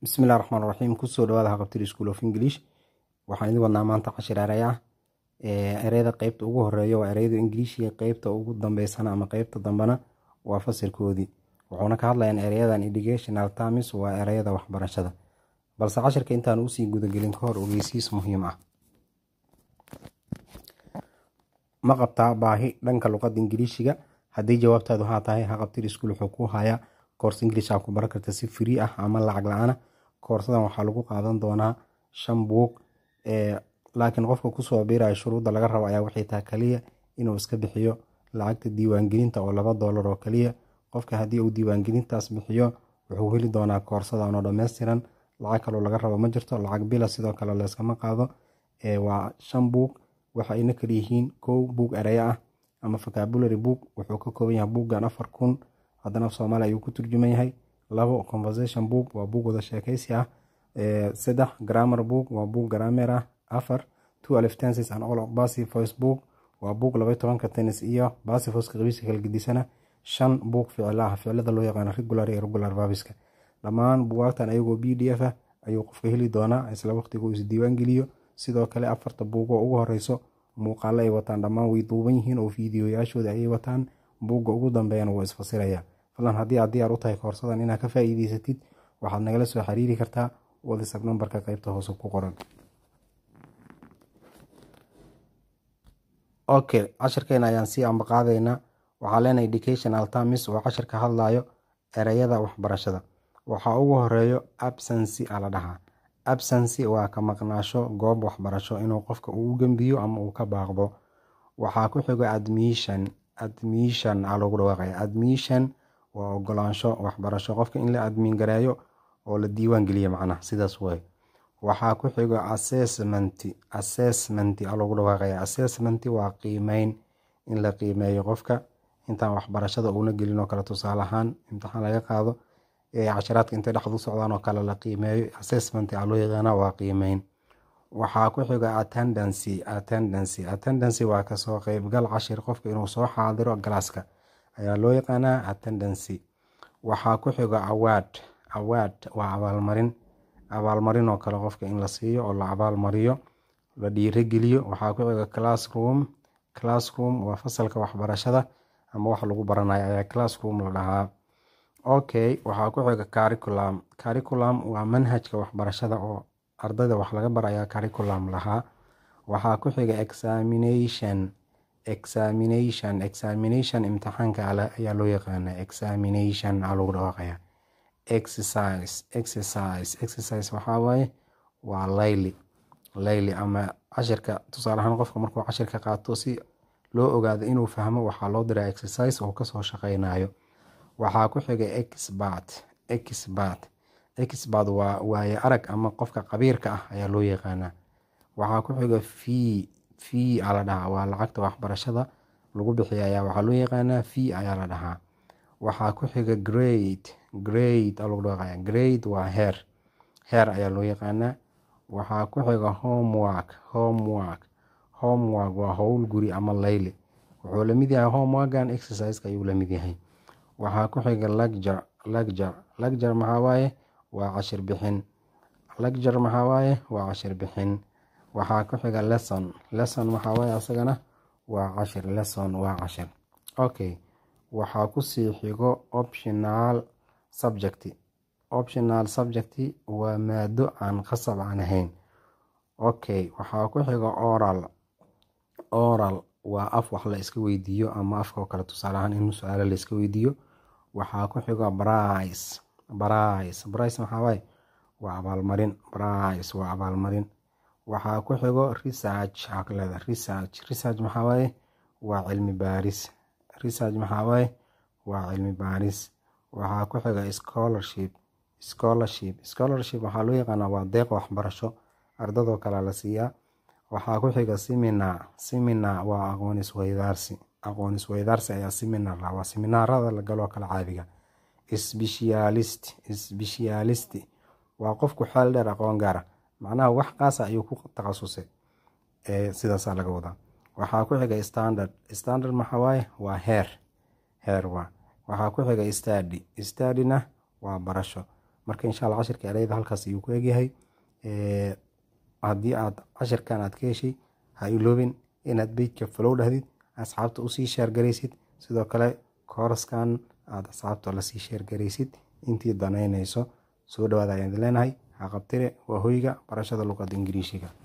bismillahi raxmaan raxiim kusoo dhawaada haqabtir school of english waxaan idin wadnaa maanta cashir eray ah ereyada qeybta ugu horeeya waa ereyada ingiliishiga qeybta ugu dambeysana ama qeybta dambena waa fasilkoodii wuxuuna ka hadlayaan ereyadan educational terms waa ereyada waxbarashada balse cashirka intaan usii gudagelin ka hor ogeysiis muhiim ah ma qabtaa baahi dhanka luqada ingiliishiga haddii jawaabtaadu haa tahay haqabtir school wuxuu ku hayaa course english aa ku baran karta si free ah ama lacag la-aana koorsadan waxaa lagu qaadan doonaa shan buug laakiin qofka kusoo biiraya shuruudda laga rabo ayaa waxay tahay kaliya inuu iska bixiyo lacagta diiwaangelinta oo laba doolar oo kaliya qofka haddii uu diiwaangelintaas bixiyo wuxuu heli doonaa koorsadan oo dhammaystiran lacag kaloo laga rabo ma jirto lacag bila sidoo kale layskama qaado waa shan buug waxayna kala yihiin kow buug ereyo ah ama vocabulary buug wuxuu ka kooban yahay buuggan afar kun haddana af soomaaliya ayuu ku turjuman yahay labo conversation book waa buug wada sheekaysi ah eh, saddex grammar book waa buug grammar ah afar two aliftenses and all basifos book waa buug laba tobanka tennis iyo basifoska qabiiska kala gedisana shan buug ficila ah ficilada loo yaqaano regular iyo regular babiska dhammaan bugaagtan ayagoo b d f ah ayuu qofka heli doonaa isla waqtiga uu isdiiwaan geliyo sidoo kale afarta buugoo ugu horeyso muuqaalo ay wataan dhammaan way duuban yihiin oo fiidiyoyaashooda ayay wataan buugga ugu dambeeyana wuu isfasiraya fadlan haddii aad diyaar u tahay koorsadan inaad ka faa'iidaysatid waxaad nagala soo xiriiri kartaa whatsap numberka qeybta hoose ku qoran okay cashirkeena ayaan sii ambaqaadaynaa waxaa leenahay education altamis oo cashir ka hadlayo ereyada waxbarashada waxaa ugu horeeyo absency ala dhahaa absency waa ka maqnaasho goob waxbarasho inuu qofka uu gembiyo ama uu ka baaqdo waxaa ku xigo admission admission aa ah, lagu dhawaaqaya admission waa ogolaansho waxbarasho qofka in la admiin gareeyo oo la diiwaan geliya macnaha sidaas waay waxaa ku xigo assessment assessment a lagu dhawaaqaya assessment waa qiimeyn in la qiimeeyo qofka intaan waxbarashada uuna gelin oo kale tusaale ahaan imtixaan laga qaado cashiraadka intay dhexdu socdaan oo kale la qiimeeyo assessment a loo yaqaana waa qiimeyn waxaa ku xigo attendancy attendancy attendancy waa kasoo qeybgal cashir qofka inuu soo xaadiro galaaska ayaa loo yaqaanaa attendancy waxaa ku xiga award award waa abaalmarin abaalmarin oo kale qofka in la siiyo oo la abaalmariyo la dhiirageliyo waxaa ku xiga classroom classroom waa fasalka waxbarashada ama wax lagu baranayo ayaa classroom la dhahaa okay waxaa ku xiga cariculam cariculam waa manhajka waxbarashada oo ardayda wax laga baraya cariculam lahaa waxaa ku xiga examination examination examination imtixaanka ayaa loo yaqaana examination a lagu dhawaaqaya exercise exercise exercise waxawaaye waa layli layli ama cashirka tusaale ahaan qofka markuu cashirka qaato si loo ogaado inuu fahmo waxaa loo diraa exercise oo kasoo shaqeynayo waxaa ku xiga expert expert expert waa waaye arag ama qofka qabiirka ah ayaa loo yaqaanaa waxaa ku xiga v fee aa la dhahaa waa lacagta waxbarashada lagu bixiya ayaa waxaa loo yaqaanaa fee ayaa la dhahaa waxaa ku xiga grade grade grade waa heer heer ayaa loo yaqaanaa waxaa ku xiga homework homework homework waa howl guri ama layli wuxuu lamid yahay homeworkan exerciseka ayuu lamid yahay waxaa ku xiga lagjar lagjar lagjar maxaa waaye waa cashir bixin lagjar maxaa waaye waa cashir bixin waxaa ku xiga lesson lesson waxaa waye asagana waa cashir lesson waa cashir okay waxaa ku sii xigo optional subject optional subject waa maado aan khasab aan ahayn okay waxaa ku xiga oral oral waa af wax la iska weydiiyo ama afkao kale tusaale ahaan in su-aala la iska weydiiyo waxaa ku xigo brice brice brice maxaa waaye waa abaalmarin brice waa abaalmarin waxaa ku xigo research xaqlada research research maxaa waa cilmi baaris research maxaa waa cilmi baaris waxaa ku xiga scholarship scholarship scholarship waxaa loo yaqaanaa waa deeq waxbarasho ardadoo kale la siiyaa waxaa ku xiga seminar seminar waa aqoon isweydaarsi aqoon isweydaarsi ayaa seminar la waa seminaarada la galoo kale caadiga specialist specialist waa qofku xeel dheer aqoon gaara macnaha wax kaasa ah ayuu ku takhasusay sidaasaa laga wadaa waxaa ku xiga standard standard maxawaaye waa heer heer waa waxaa ku xiga stadi stadina waa barasho marka insha alla cashirka ereyda halkaas ayuu ku egyahay haddii aad cashirkan aad ka heshay ha iloobin inaad beydka falow dhahdid asxaabta usii sheergaraysid sidoo kale kooraskan aad asxaabta lasii sheergaraysid intii danaynayso soo dhawaada ayaan idin leenahay haqabtine waa hoyga barashada luqadda Ingiriishiga.